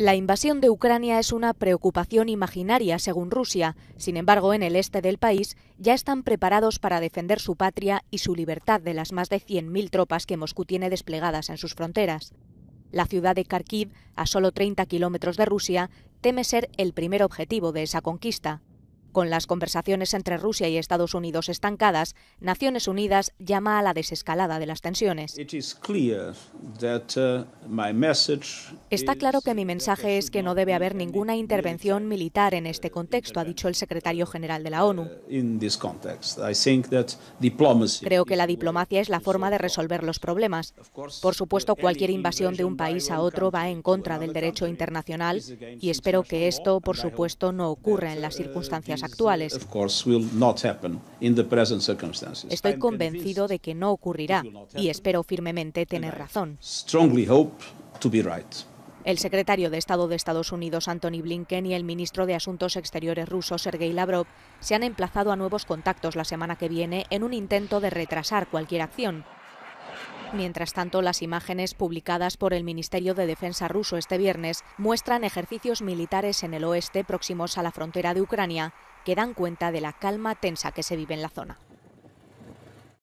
La invasión de Ucrania es una preocupación imaginaria, según Rusia. Sin embargo, en el este del país ya están preparados para defender su patria y su libertad de las más de 100.000 tropas que Moscú tiene desplegadas en sus fronteras. La ciudad de Kharkiv, a solo 30 kilómetros de Rusia, teme ser el primer objetivo de esa conquista. Con las conversaciones entre Rusia y Estados Unidos estancadas, Naciones Unidas llama a la desescalada de las tensiones. Uh, Está claro que mi mensaje es que no debe haber ninguna intervención militar en este contexto, ha dicho el secretario general de la ONU. Uh, Creo que la diplomacia es la forma de resolver los problemas. Por supuesto, uh, cualquier invasión de un país a otro va en contra del derecho internacional y espero que esto, por supuesto, no ocurra en las circunstancias actuales. Estoy convencido de que no ocurrirá y espero firmemente tener razón. El secretario de Estado de Estados Unidos, Anthony Blinken, y el ministro de Asuntos Exteriores ruso, Sergei Lavrov, se han emplazado a nuevos contactos la semana que viene en un intento de retrasar cualquier acción. Mientras tanto, las imágenes publicadas por el Ministerio de Defensa ruso este viernes muestran ejercicios militares en el oeste próximos a la frontera de Ucrania que dan cuenta de la calma tensa que se vive en la zona.